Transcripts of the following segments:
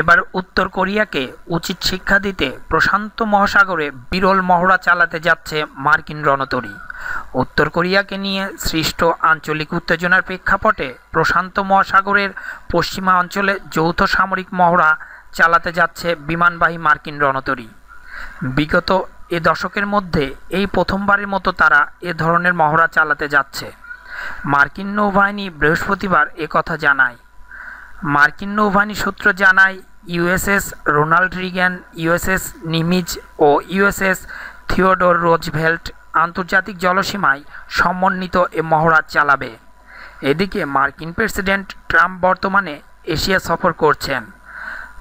এবার উত্তর কোরিয়াকে উচিত শিক্ষা দিতে প্রশান্ত মহাসাগরে বিরল মহড়া চালাতে যাচ্ছে মার্কিন রণতরী উত্তর কোরিয়াকে নিয়ে সৃষ্ট আঞ্চলিক উত্তেজনার প্রেক্ষাপটে প্রশান্ত মহাসাগরের পশ্চিমা অঞ্চলে যৌথ সামরিক মহড়া চালাতে যাচ্ছে বিমানবাহী মার্কিন রণতরী বিগত এ দশকের মধ্যে এই প্রথমবারের মতো তারা এ ধরনের মহড়া চালাতে যাচ্ছে মার্কিন নৌবাহিনী বৃহস্পতিবার কথা জানায় মার্কিন নৌবাহিনী সূত্র জানায় USS Ronald Reagan USS Nimitz ও ইউএসএস থিওডোর রোজভেল্ট আন্তর্জাতিক জলসীমায় সমন্বিত এ মহড়া চালাবে এদিকে মার্কিন প্রেসিডেন্ট ট্রাম্প বর্তমানে এশিয়া সফর করছেন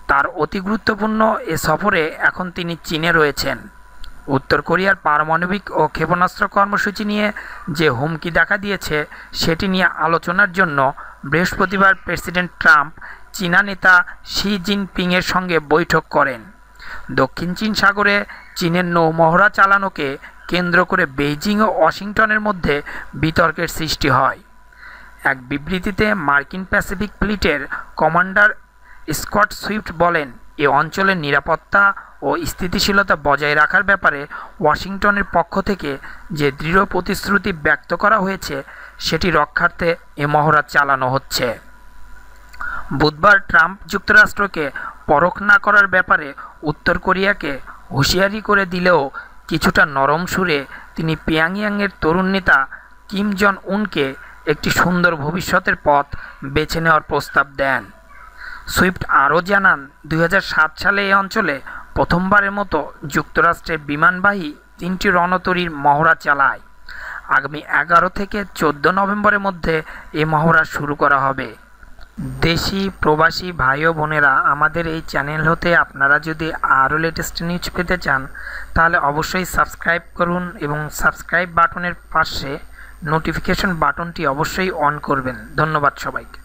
তার অতি গুরুত্বপূর্ণ এ সফরে এখন তিনি চীনে রয়েছেন উত্তর কোরিয়ার পারমাণবিক ও ক্ষেপণাস্ত্র কর্মসূচি নিয়ে যে হুমকি দেখা দিয়েছে সেটি নিয়ে আলোচনার জন্য বৃহস্পতিবার প্রেসিডেন্ট ট্রাম্প চীনা নেতা শি জিনপিংয়ের সঙ্গে বৈঠক করেন দক্ষিণ চীন সাগরে চীনের নৌমহড়া চালানোকে কেন্দ্র করে বেইজিং ও ওয়াশিংটনের মধ্যে বিতর্কের সৃষ্টি হয় এক বিবৃতিতে মার্কিন প্যাসিফিক ফ্লিটের কমান্ডার স্কট সুইফট বলেন এ অঞ্চলের নিরাপত্তা ও স্থিতিশীলতা বজায় রাখার ব্যাপারে ওয়াশিংটনের পক্ষ থেকে যে দৃঢ় প্রতিশ্রুতি ব্যক্ত করা হয়েছে সেটি রক্ষার্থে এ মহড়া চালানো হচ্ছে বুধবার ট্রাম্প যুক্তরাষ্ট্রকে পরখ না করার ব্যাপারে উত্তর কোরিয়াকে হুঁশিয়ারি করে দিলেও কিছুটা নরম সুরে তিনি পিয়াংয়াংয়ের তরুণ নেতা কিম জন উনকে একটি সুন্দর ভবিষ্যতের পথ বেছে নেওয়ার প্রস্তাব দেন সুইফট আরও জানান দুই সালে এ অঞ্চলে প্রথমবারের মতো যুক্তরাষ্ট্রে বিমানবাহী তিনটি রণতরীর মহড়া চালায় আগামী এগারো থেকে চোদ্দ নভেম্বরের মধ্যে এ মহড়া শুরু করা হবে দেশি প্রবাসী ভাই ও বোনেরা আমাদের এই চ্যানেল হতে আপনারা যদি আরও লেটেস্ট নিউজ পেতে চান তাহলে অবশ্যই সাবস্ক্রাইব করুন এবং সাবস্ক্রাইব বাটনের পাশে নোটিফিকেশন বাটনটি অবশ্যই অন করবেন ধন্যবাদ সবাইকে